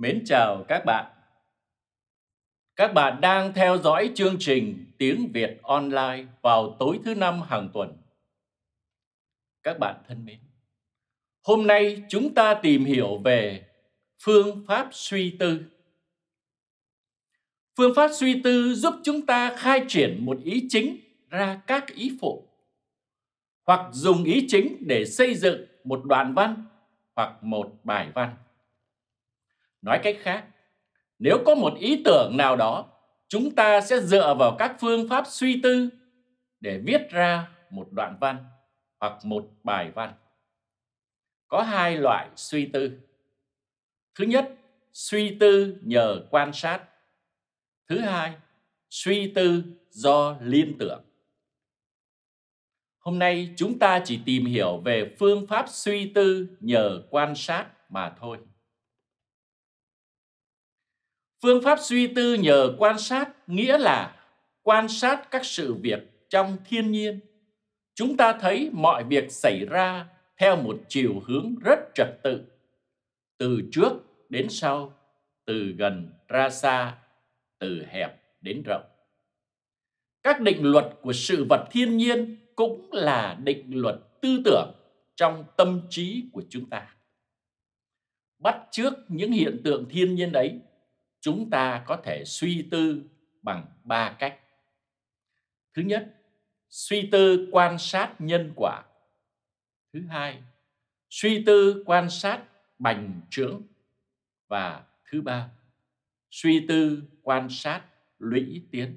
Mến chào các bạn. Các bạn đang theo dõi chương trình Tiếng Việt Online vào tối thứ năm hàng tuần. Các bạn thân mến, hôm nay chúng ta tìm hiểu về phương pháp suy tư. Phương pháp suy tư giúp chúng ta khai triển một ý chính ra các ý phụ hoặc dùng ý chính để xây dựng một đoạn văn hoặc một bài văn. Nói cách khác, nếu có một ý tưởng nào đó, chúng ta sẽ dựa vào các phương pháp suy tư để viết ra một đoạn văn hoặc một bài văn. Có hai loại suy tư. Thứ nhất, suy tư nhờ quan sát. Thứ hai, suy tư do liên tưởng. Hôm nay chúng ta chỉ tìm hiểu về phương pháp suy tư nhờ quan sát mà thôi phương pháp suy tư nhờ quan sát nghĩa là quan sát các sự việc trong thiên nhiên chúng ta thấy mọi việc xảy ra theo một chiều hướng rất trật tự từ trước đến sau từ gần ra xa từ hẹp đến rộng các định luật của sự vật thiên nhiên cũng là định luật tư tưởng trong tâm trí của chúng ta bắt trước những hiện tượng thiên nhiên đấy chúng ta có thể suy tư bằng ba cách thứ nhất suy tư quan sát nhân quả thứ hai suy tư quan sát bành trướng và thứ ba suy tư quan sát lũy tiến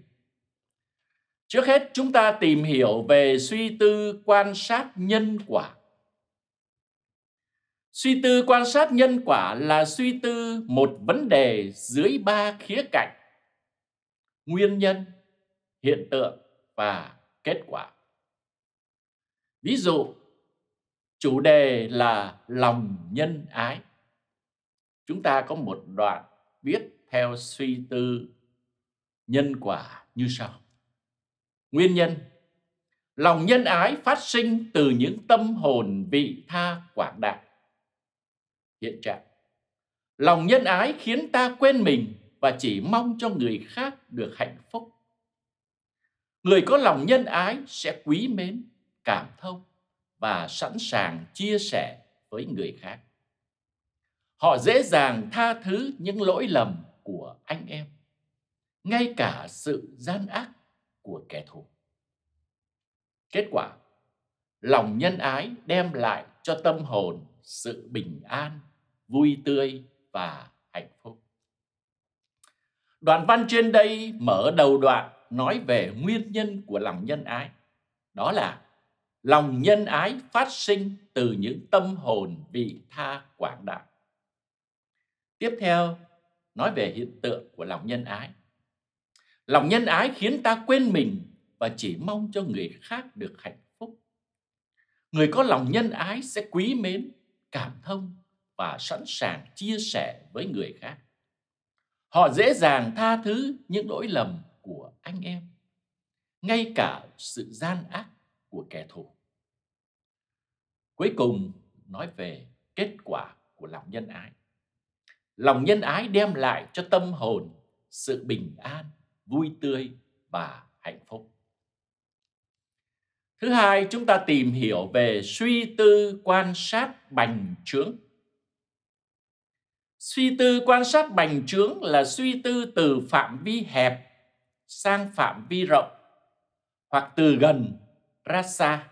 trước hết chúng ta tìm hiểu về suy tư quan sát nhân quả Suy tư quan sát nhân quả là suy tư một vấn đề dưới ba khía cạnh. Nguyên nhân, hiện tượng và kết quả. Ví dụ, chủ đề là lòng nhân ái. Chúng ta có một đoạn viết theo suy tư nhân quả như sau. Nguyên nhân Lòng nhân ái phát sinh từ những tâm hồn vị tha quảng đại hiện trạng. Lòng nhân ái khiến ta quên mình và chỉ mong cho người khác được hạnh phúc. Người có lòng nhân ái sẽ quý mến, cảm thông và sẵn sàng chia sẻ với người khác. Họ dễ dàng tha thứ những lỗi lầm của anh em, ngay cả sự gian ác của kẻ thù. Kết quả, lòng nhân ái đem lại cho tâm hồn sự bình an vui tươi và hạnh phúc. Đoạn văn trên đây mở đầu đoạn nói về nguyên nhân của lòng nhân ái. Đó là lòng nhân ái phát sinh từ những tâm hồn vị tha quảng đại. Tiếp theo, nói về hiện tượng của lòng nhân ái. Lòng nhân ái khiến ta quên mình và chỉ mong cho người khác được hạnh phúc. Người có lòng nhân ái sẽ quý mến, cảm thông và sẵn sàng chia sẻ với người khác. Họ dễ dàng tha thứ những lỗi lầm của anh em, ngay cả sự gian ác của kẻ thù. Cuối cùng nói về kết quả của lòng nhân ái. Lòng nhân ái đem lại cho tâm hồn sự bình an, vui tươi và hạnh phúc. Thứ hai, chúng ta tìm hiểu về suy tư quan sát bành trướng Suy tư quan sát bành trướng là suy tư từ phạm vi hẹp sang phạm vi rộng hoặc từ gần ra xa.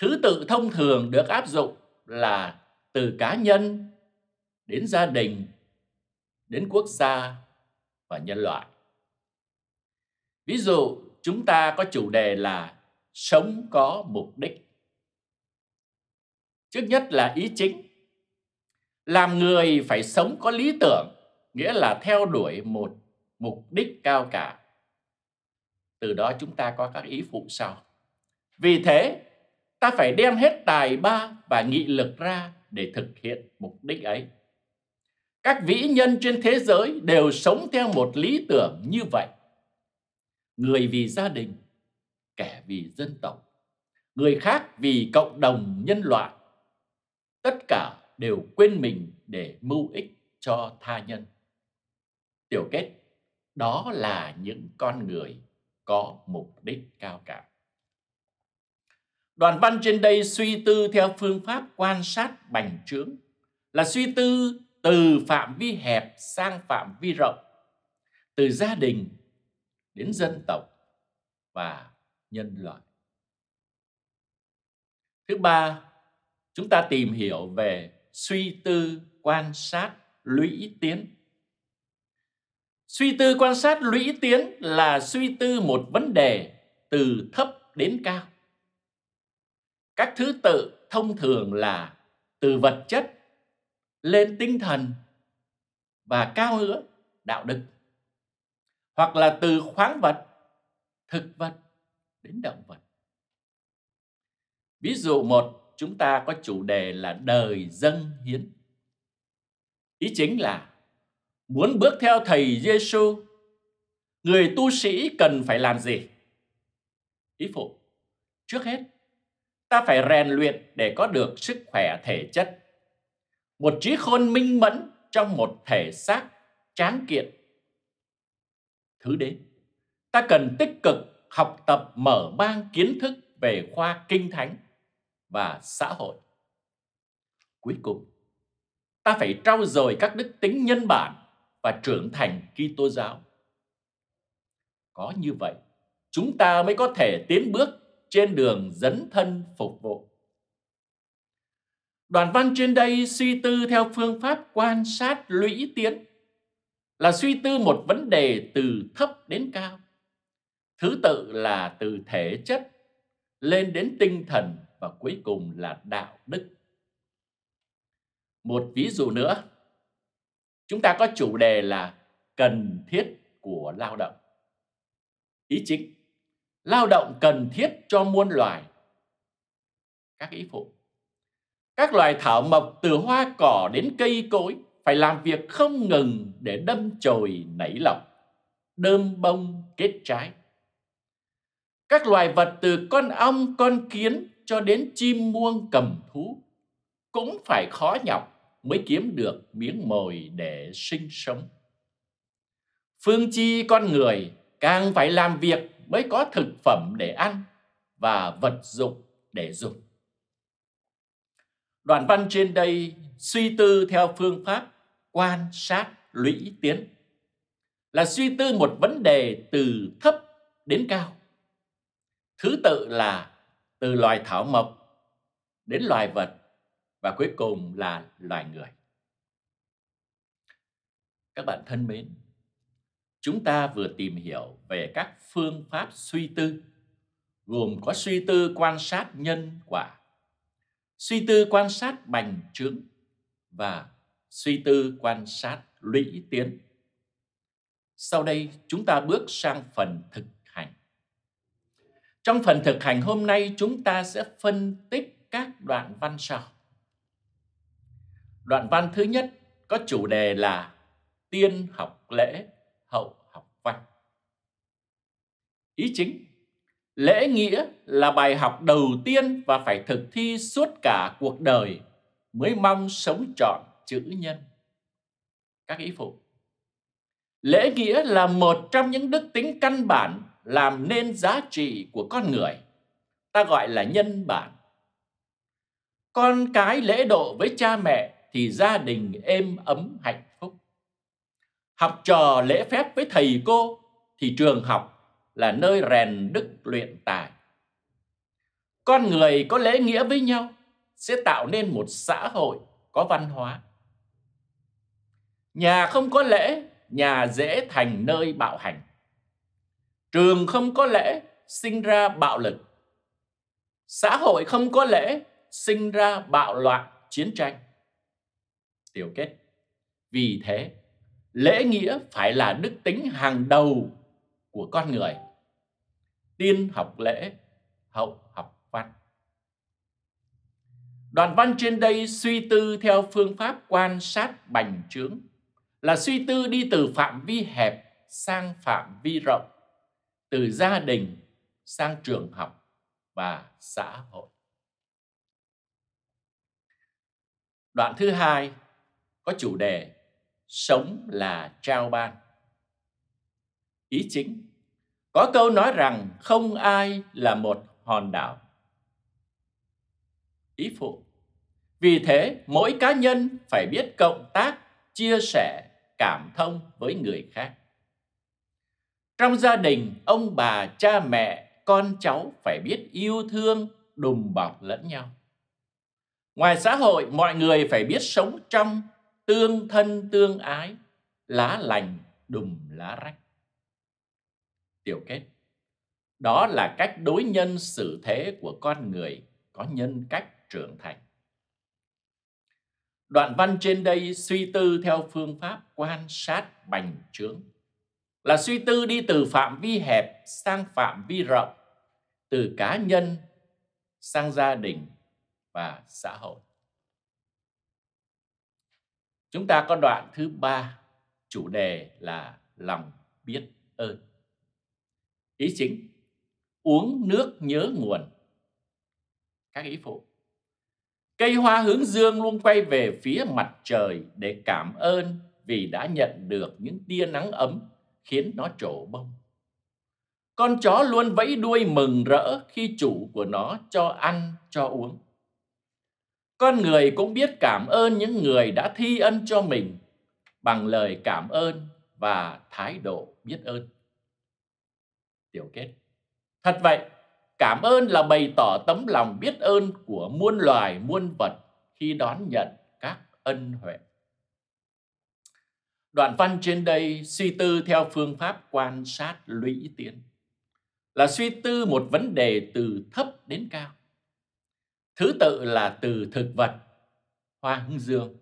Thứ tự thông thường được áp dụng là từ cá nhân đến gia đình đến quốc gia và nhân loại. Ví dụ, chúng ta có chủ đề là sống có mục đích. Trước nhất là ý chính làm người phải sống có lý tưởng nghĩa là theo đuổi một mục đích cao cả từ đó chúng ta có các ý phụ sau vì thế ta phải đem hết tài ba và nghị lực ra để thực hiện mục đích ấy các vĩ nhân trên thế giới đều sống theo một lý tưởng như vậy người vì gia đình kẻ vì dân tộc người khác vì cộng đồng nhân loại tất cả đều quên mình để mưu ích cho tha nhân. Tiểu kết, đó là những con người có mục đích cao cả. Đoàn văn trên đây suy tư theo phương pháp quan sát bành trướng là suy tư từ phạm vi hẹp sang phạm vi rộng, từ gia đình đến dân tộc và nhân loại. Thứ ba, chúng ta tìm hiểu về suy tư quan sát lũy tiến suy tư quan sát lũy tiến là suy tư một vấn đề từ thấp đến cao các thứ tự thông thường là từ vật chất lên tinh thần và cao nữa đạo đức hoặc là từ khoáng vật thực vật đến động vật ví dụ một chúng ta có chủ đề là đời dân hiến. Ý chính là muốn bước theo thầy Giêsu, người tu sĩ cần phải làm gì? Ý phụ, trước hết ta phải rèn luyện để có được sức khỏe thể chất, một trí khôn minh mẫn trong một thể xác tráng kiện. Thứ đến, ta cần tích cực học tập mở mang kiến thức về khoa kinh thánh và xã hội. Cuối cùng, ta phải trau dồi các đức tính nhân bản và trưởng thành Kitô giáo. Có như vậy, chúng ta mới có thể tiến bước trên đường dấn thân phục vụ. Đoạn văn trên đây suy tư theo phương pháp quan sát lũy tiến là suy tư một vấn đề từ thấp đến cao. Thứ tự là từ thể chất lên đến tinh thần và cuối cùng là đạo đức. Một ví dụ nữa, chúng ta có chủ đề là cần thiết của lao động. Ý chính, lao động cần thiết cho muôn loài. Các ý phụ, các loài thảo mộc từ hoa cỏ đến cây cối phải làm việc không ngừng để đâm chồi nảy lọc, đơm bông kết trái. Các loài vật từ con ong, con kiến cho đến chim muông cầm thú cũng phải khó nhọc mới kiếm được miếng mồi để sinh sống. Phương chi con người càng phải làm việc mới có thực phẩm để ăn và vật dụng để dùng. Đoạn văn trên đây suy tư theo phương pháp quan sát lũy tiến là suy tư một vấn đề từ thấp đến cao. Thứ tự là từ loài thảo mộc đến loài vật và cuối cùng là loài người. Các bạn thân mến, chúng ta vừa tìm hiểu về các phương pháp suy tư, gồm có suy tư quan sát nhân quả, suy tư quan sát bành trướng và suy tư quan sát lũy tiến. Sau đây chúng ta bước sang phần thực trong phần thực hành hôm nay chúng ta sẽ phân tích các đoạn văn sau. Đoạn văn thứ nhất có chủ đề là Tiên học lễ, hậu học văn. Ý chính, lễ nghĩa là bài học đầu tiên và phải thực thi suốt cả cuộc đời mới mong sống trọn chữ nhân. Các ý phụ Lễ nghĩa là một trong những đức tính căn bản làm nên giá trị của con người, ta gọi là nhân bản. Con cái lễ độ với cha mẹ thì gia đình êm ấm hạnh phúc. Học trò lễ phép với thầy cô thì trường học là nơi rèn đức luyện tài. Con người có lễ nghĩa với nhau sẽ tạo nên một xã hội có văn hóa. Nhà không có lễ, nhà dễ thành nơi bạo hành trường không có lễ sinh ra bạo lực xã hội không có lễ sinh ra bạo loạn chiến tranh tiểu kết vì thế lễ nghĩa phải là đức tính hàng đầu của con người tiên học lễ hậu học văn đoạn văn trên đây suy tư theo phương pháp quan sát bành trướng là suy tư đi từ phạm vi hẹp sang phạm vi rộng từ gia đình sang trường học và xã hội. Đoạn thứ hai có chủ đề Sống là trao ban. Ý chính, có câu nói rằng không ai là một hòn đảo. Ý phụ, vì thế mỗi cá nhân phải biết cộng tác, chia sẻ, cảm thông với người khác. Trong gia đình, ông bà, cha mẹ, con cháu phải biết yêu thương, đùm bọc lẫn nhau. Ngoài xã hội, mọi người phải biết sống trong tương thân tương ái, lá lành đùm lá rách. Tiểu kết Đó là cách đối nhân xử thế của con người có nhân cách trưởng thành. Đoạn văn trên đây suy tư theo phương pháp quan sát bành trướng là suy tư đi từ phạm vi hẹp sang phạm vi rộng, từ cá nhân sang gia đình và xã hội. Chúng ta có đoạn thứ ba, chủ đề là lòng biết ơn. Ý chính, uống nước nhớ nguồn. Các ý phụ, cây hoa hướng dương luôn quay về phía mặt trời để cảm ơn vì đã nhận được những tia nắng ấm khiến nó trổ bông. Con chó luôn vẫy đuôi mừng rỡ khi chủ của nó cho ăn, cho uống. Con người cũng biết cảm ơn những người đã thi ân cho mình bằng lời cảm ơn và thái độ biết ơn. Tiểu kết. Thật vậy, cảm ơn là bày tỏ tấm lòng biết ơn của muôn loài muôn vật khi đón nhận các ân huệ. Đoạn văn trên đây suy tư theo phương pháp quan sát lũy tiến là suy tư một vấn đề từ thấp đến cao. Thứ tự là từ thực vật, hoa hướng dương,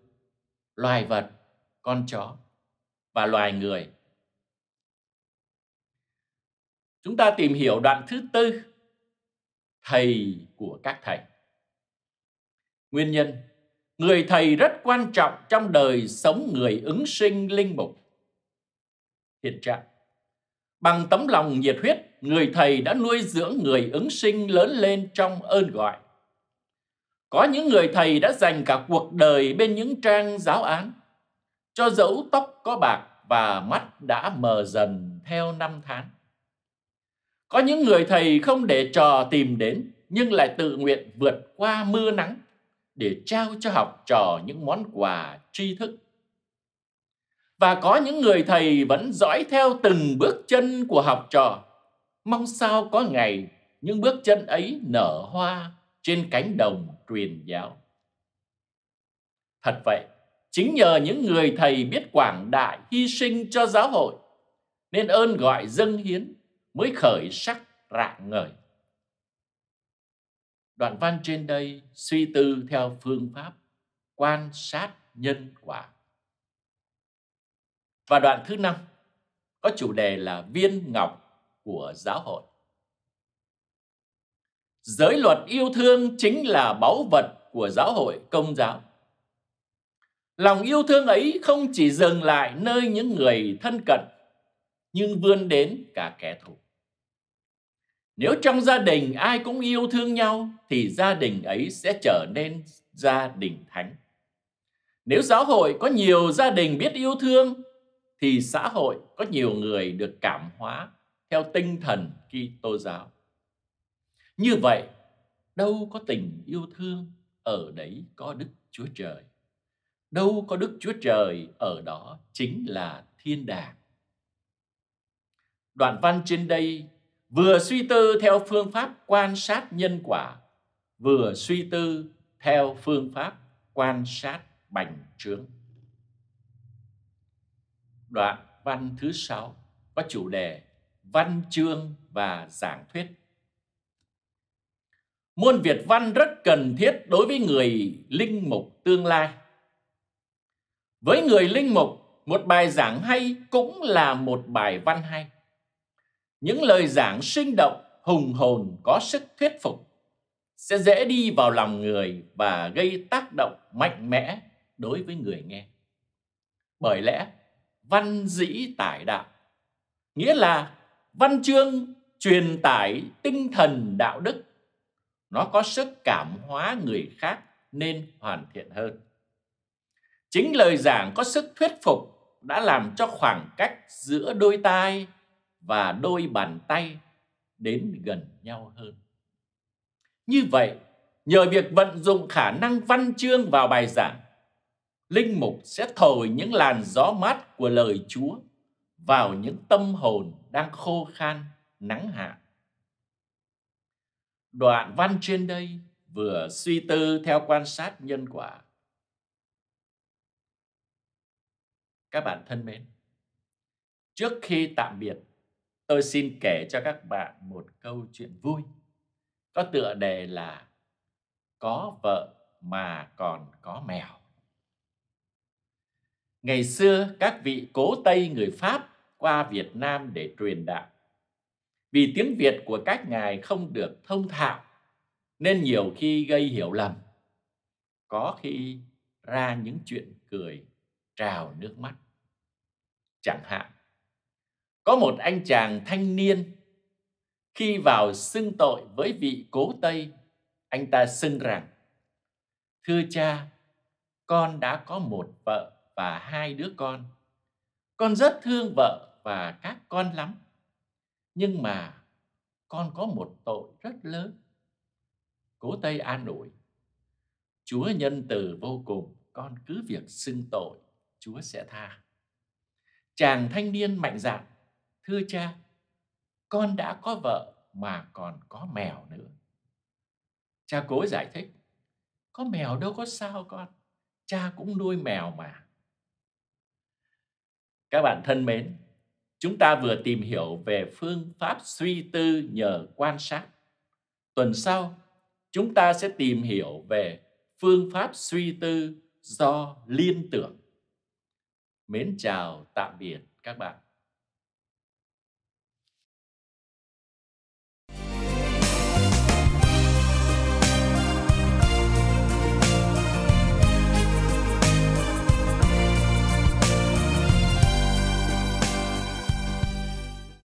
loài vật, con chó và loài người. Chúng ta tìm hiểu đoạn thứ tư, thầy của các thầy. Nguyên nhân người thầy rất quan trọng trong đời sống người ứng sinh linh mục. Hiện trạng Bằng tấm lòng nhiệt huyết, người thầy đã nuôi dưỡng người ứng sinh lớn lên trong ơn gọi. Có những người thầy đã dành cả cuộc đời bên những trang giáo án, cho dẫu tóc có bạc và mắt đã mờ dần theo năm tháng. Có những người thầy không để trò tìm đến, nhưng lại tự nguyện vượt qua mưa nắng, để trao cho học trò những món quà tri thức. Và có những người thầy vẫn dõi theo từng bước chân của học trò, mong sao có ngày những bước chân ấy nở hoa trên cánh đồng truyền giáo. Thật vậy, chính nhờ những người thầy biết quảng đại hy sinh cho giáo hội, nên ơn gọi dâng hiến mới khởi sắc rạng ngời. Đoạn văn trên đây suy tư theo phương pháp quan sát nhân quả. Và đoạn thứ năm có chủ đề là viên ngọc của giáo hội. Giới luật yêu thương chính là báu vật của giáo hội công giáo. Lòng yêu thương ấy không chỉ dừng lại nơi những người thân cận, nhưng vươn đến cả kẻ thù. Nếu trong gia đình ai cũng yêu thương nhau thì gia đình ấy sẽ trở nên gia đình thánh. Nếu giáo hội có nhiều gia đình biết yêu thương thì xã hội có nhiều người được cảm hóa theo tinh thần Kitô giáo. Như vậy, đâu có tình yêu thương, ở đấy có Đức Chúa Trời. Đâu có Đức Chúa Trời, ở đó chính là thiên đàng. Đoạn văn trên đây vừa suy tư theo phương pháp quan sát nhân quả, vừa suy tư theo phương pháp quan sát bành trướng. Đoạn văn thứ sáu có chủ đề văn chương và giảng thuyết. Môn Việt văn rất cần thiết đối với người linh mục tương lai. Với người linh mục, một bài giảng hay cũng là một bài văn hay những lời giảng sinh động, hùng hồn có sức thuyết phục sẽ dễ đi vào lòng người và gây tác động mạnh mẽ đối với người nghe. Bởi lẽ văn dĩ tải đạo, nghĩa là văn chương truyền tải tinh thần đạo đức, nó có sức cảm hóa người khác nên hoàn thiện hơn. Chính lời giảng có sức thuyết phục đã làm cho khoảng cách giữa đôi tai và đôi bàn tay đến gần nhau hơn. Như vậy, nhờ việc vận dụng khả năng văn chương vào bài giảng, linh mục sẽ thổi những làn gió mát của lời Chúa vào những tâm hồn đang khô khan, nắng hạ. Đoạn văn trên đây vừa suy tư theo quan sát nhân quả. Các bạn thân mến, trước khi tạm biệt, tôi xin kể cho các bạn một câu chuyện vui có tựa đề là có vợ mà còn có mèo ngày xưa các vị cố tây người pháp qua việt nam để truyền đạo vì tiếng việt của các ngài không được thông thạo nên nhiều khi gây hiểu lầm có khi ra những chuyện cười trào nước mắt chẳng hạn có một anh chàng thanh niên khi vào xưng tội với vị cố Tây, anh ta xưng rằng, Thưa cha, con đã có một vợ và hai đứa con. Con rất thương vợ và các con lắm. Nhưng mà con có một tội rất lớn. Cố Tây an ủi, Chúa nhân từ vô cùng, con cứ việc xưng tội, Chúa sẽ tha. Chàng thanh niên mạnh dạn thưa cha con đã có vợ mà còn có mèo nữa cha cố giải thích có mèo đâu có sao con cha cũng nuôi mèo mà các bạn thân mến chúng ta vừa tìm hiểu về phương pháp suy tư nhờ quan sát tuần sau chúng ta sẽ tìm hiểu về phương pháp suy tư do liên tưởng mến chào tạm biệt các bạn